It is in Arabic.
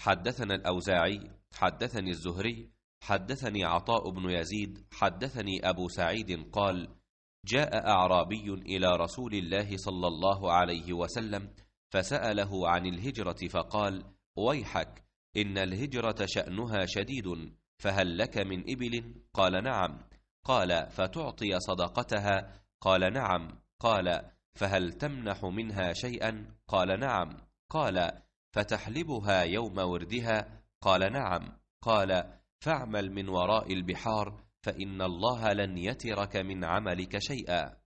حدثنا الأوزاعي حدثني الزهري حدثني عطاء بن يزيد حدثني أبو سعيد قال جاء أعرابي إلى رسول الله صلى الله عليه وسلم فسأله عن الهجرة فقال ويحك إن الهجرة شأنها شديد فهل لك من إبل؟ قال نعم قال فتعطي صدقتها قال نعم قال فهل تمنح منها شيئا؟ قال نعم قال فتحلبها يوم وردها قال نعم قال فاعمل من وراء البحار فإن الله لن يترك من عملك شيئا